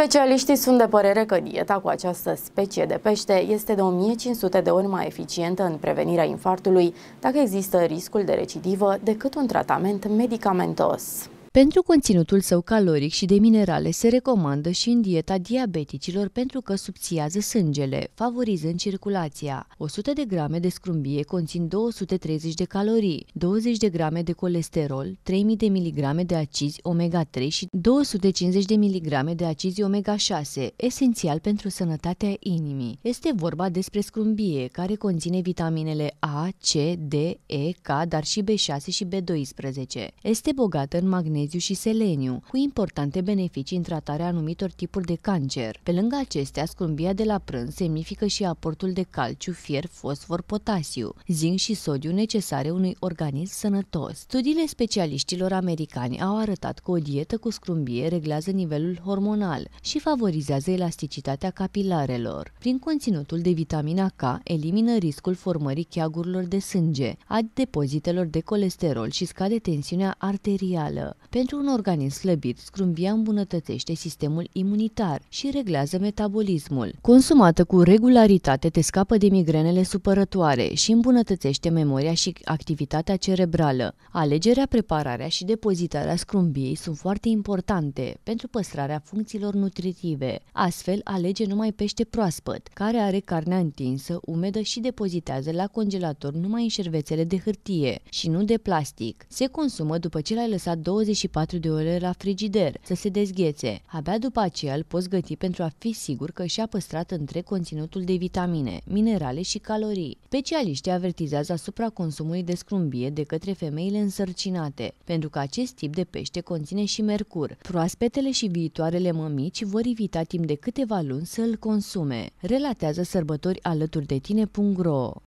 Specialiștii sunt de părere că dieta cu această specie de pește este de 1500 de ori mai eficientă în prevenirea infarctului dacă există riscul de recidivă decât un tratament medicamentos. Pentru conținutul său caloric și de minerale se recomandă și în dieta diabeticilor pentru că subțiază sângele, favorizând circulația. 100 de grame de scrumbie conțin 230 de calorii, 20 de grame de colesterol, 3000 de miligrame de acizi omega-3 și 250 de miligrame de acizi omega-6, esențial pentru sănătatea inimii. Este vorba despre scrumbie, care conține vitaminele A, C, D, E, K, dar și B6 și B12. Este bogată în magneziu magneziu și seleniu, cu importante beneficii în tratarea anumitor tipuri de cancer. Pe lângă acestea, scrumbia de la prânz semnifică și aportul de calciu, fier, fosfor, potasiu, zinc și sodiu necesare unui organism sănătos. Studiile specialiștilor americani au arătat că o dietă cu scrumbie reglează nivelul hormonal și favorizează elasticitatea capilarelor. Prin conținutul de vitamina K, elimină riscul formării cheagurilor de sânge, a depozitelor de colesterol și scade tensiunea arterială. Pentru un organism slăbit, scrumbia îmbunătățește sistemul imunitar și reglează metabolismul. Consumată cu regularitate te scapă de migrenele supărătoare și îmbunătățește memoria și activitatea cerebrală. Alegerea, prepararea și depozitarea scrumbiei sunt foarte importante pentru păstrarea funcțiilor nutritive. Astfel, alege numai pește proaspăt, care are carnea întinsă, umedă și depozitează la congelator numai în șervețele de hârtie și nu de plastic. Se consumă după ce l-ai lăsat 20 24 de ore la frigider să se dezghețe. Abia după aceea îl poți găti pentru a fi sigur că și-a păstrat întreg conținutul de vitamine, minerale și calorii. Specialiștii avertizează asupra consumului de scrumbie de către femeile însărcinate, pentru că acest tip de pește conține și mercur. Proaspetele și viitoarele mămici vor evita timp de câteva luni să îl consume. Relatează sărbători alături de tine.ro